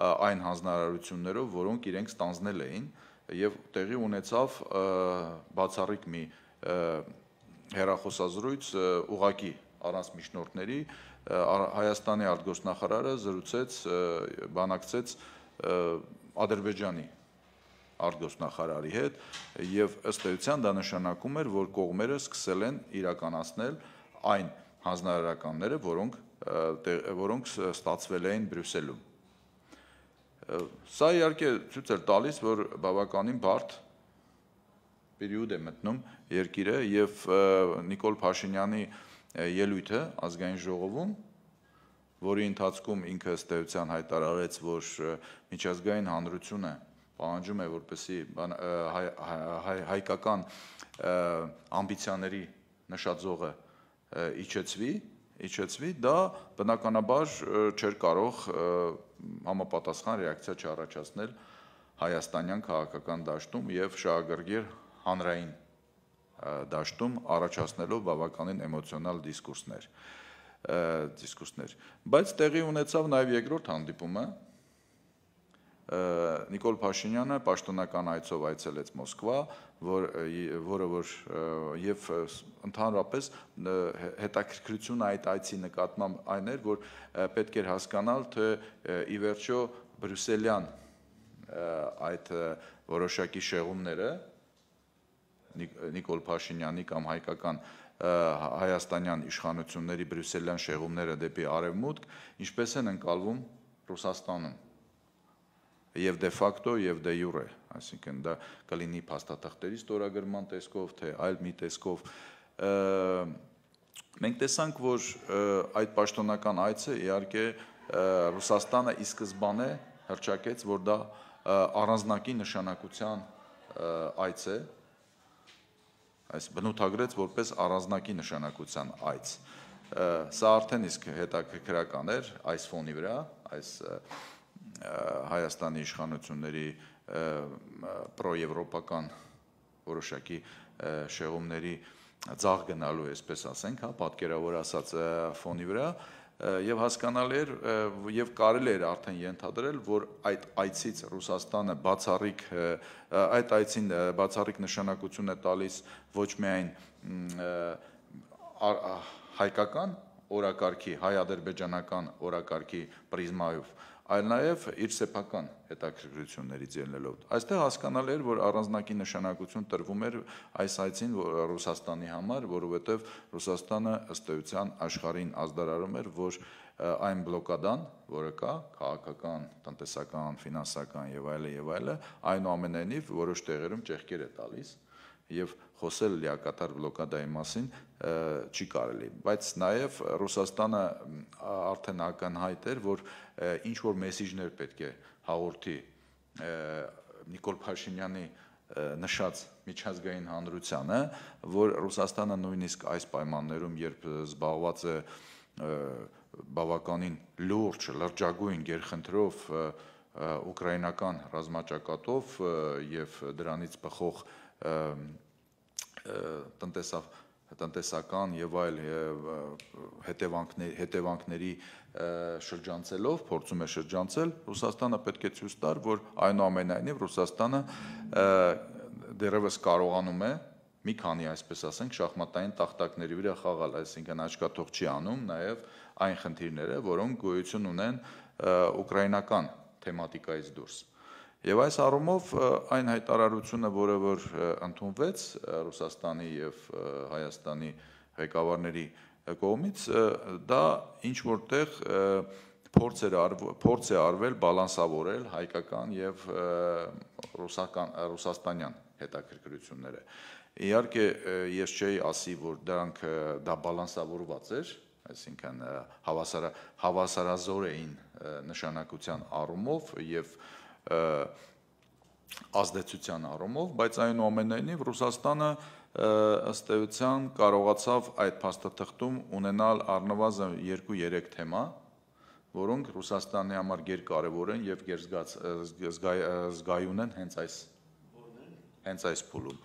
այն հանձնարարություններով, որոնք իրենք ստանձնել էին եւ տեղի ունեցավ բացառիկ մի հերախոսազրույց ուղակի առանց միջնորդների Հայաստանի արտգործնախարարը զրուցեց բանակցեց Ադրբեջանի արտգործնախարարի հետ եւ ըստ էության դա նշանակում էր որ կողմերը սկսել են իրականացնել այն հանձնարարականները որոնք որոնք ստացվել էին Բրյուսելում Սա իհարկե ցույց է տալիս, որ բավականին բարդ պերիոդ է մտնում երկիրը եւ Նիկոլ Փաշինյանի ելույթը ազգային ժողովում, որի ընթացքում ինքը ստեյության հայտարարեց, որ միջազգային հանրությունը պահանջում է, որպեսի հայ, հայ, հայկական ամբիցիաների նշաձողը իջեցվի, իջեցվի, դա բնականաբար չէր կարող և, համապատասխան ռեակցիա չառաջացնել հայաստանյան քաղաքական դաշտում եւ շահագրգիռ հանրային դաշտում առաջացնելով բավականին էմոցիոնալ դիսկուրսներ դիսկուրսներ բայց տեղի ունեցավ նաեւ երկրորդ հանդիպումը Նիկոլ Փաշինյանը պաշտոնական այցով այցելեց Մոսկվա, որ որը որ եւ ընդհանրապես հետաքրքրությունը այդ այցի նկատմամբ այն էր, որ պետք էր հասկանալ, թե ի վերջո բրյուսելյան այդ որոշակի շեղումները Նիկոլ Փաշինյանի կամ հայկական հայաստանյան իշխանությունների բրյուսելյան շեղումները դեպի արևմուտք ինչպես են ընկալվում Ռուսաստանում եւ դե ֆակտո եւ դե յուրե, այսինքն դա կլինի փաստաթղթերի ստորագրման տեսքով, թե այլ մի տեսքով մենք տեսանք, որ այդ պաշտոնական այցը իհարկե Ռուսաստանը ի սկզբանե հրճակեց, որ դա առանձնակի նշանակության այց է, այս բնութագրեց որպես առանձնակի նշանակության այց։ Սա արդեն իսկ հետաքրքրական էր այս ֆոնի վրա, այս և, Հայաստանի իշխանությունների պրոեվրոպական որոշակի շեղումների ցաղ գնալու, այսպես ասենք, հա, պատկերավոր ասած ֆոնի վրա եւ հասկանալ էր եւ կարելի էր արդեն ենթադրել, որ այդ այցից Ռուսաստանը բացառիկ այդ այցին բացառիկ նշանակություն է տալիս ոչ միայն հայկական օրակարգի, հայ-ադրբեջանական օրակարգի պրիզմայով, այլ նաև իր սեփական հետաքրքրություններից ելնելով։ Այստեղ հասկանալ էր, որ առանձնակի նշանակություն տրվում էր այս այցին Ռուսաստանի համար, որովհետև Ռուսաստանը ըստ էության աշխարհին ազդարարում էր, որ այն բլոկադան, որը կա, քաղաքական, տնտեսական, ֆինանսական եւ այլն եւ այլն, այնուամենայնիվ որոշ տեղերում ճեղքեր է տալիս, այլ եւ խոսել լիակատար բլոկադայի մասին չի կարելի բայց նաեւ ռուսաստանը արդեն ականհայտ էր որ ինչ որ մեսիջներ պետք է հաղորդի Նիկոլ Փաշինյանի նշած միջազգային հանրությանը, որ Ռուսաստանը նույնիսկ այս պայմաններում, երբ զբաղված է բավականին լուրջ լրջագույն գերխնդրով ուկրաինական ռազմաճակատով եւ դրանից բխող տնտեսավ տնտեսական եւ այլ հետևանքների հետևանքների շրջանցելով փորձում է շրջանցել Ռուսաստանը պետք է ցույց տար, որ այնուամենայնիվ Ռուսաստանը դերևս կարողանում է մի քանի այսպես ասենք շախմատային տախտակների վրա խաղալ, այսինքն աչքաթող չի անում նաև այն խնդիրները, որոնք գոյություն ունեն ուկրաինական թեմատիկայից դուրս։ Ա, Եվ այս առումով այն հայտարարությունը, որը որ ընդունվեց Ռուսաստանի եւ Հայաստանի ղեկավարների կողմից, դա ինչ որտեղ փորձ էր փորձ է արվել բալանսավորել հայկական եւ ռուսական ռուսաստանյան հետաքրքրությունները։ Իհարկե ես չէի ասի, որ դրանք դա բալանսավորված էր, այսինքն հավասար հավասարազոր էին նշանակության առումով եւ և ազդեցության առումով, բայց այնուամենայնիվ Ռուսաստանը ըստ էության կարողացավ այդ փաստաթղթում ունենալ առնվազն 2-3 թեմա, որոնք Ռուսաստանի համար ģեր կարևոր են եւ ģեր զգայուն են հենց այս հենց այս փուլում։